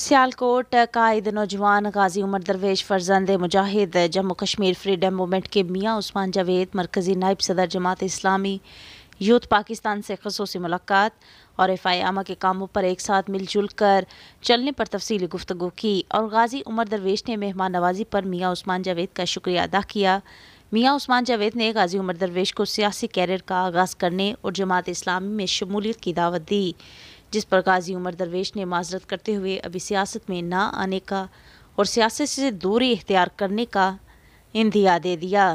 सियालकोट कायद नौजवान गाजी उमर दरवेश फर्जंद मुजाहिद जम्मू कश्मीर फ्रीडम मूवमेंट के मियाँ उस्मान जावेद मरकज़ी नायब सदर जमात इस्लामी यूथ पाकिस्तान से खसूस मुलाकात और एफ आई आमा के कामों पर एक साथ मिलजुल कर चलने पर तफसी गुफ्तु की और गाजी उमर दरवेश ने मेहमान नवाजी पर मियाँ उस्मान जावेद का शुक्रिया अदा किया मियाँ उस्मान जावेद ने गाजी उमर दरवेश को सियासी कैरियर का आगाज़ करने और जमात इस्लामी में शमूलियत की दावत दी जिस पर गाजी उमर दरवेश ने माजरत करते हुए अभी सियासत में ना आने का और सियासत से दूरी इख्तियार करने का इंदिया दे दिया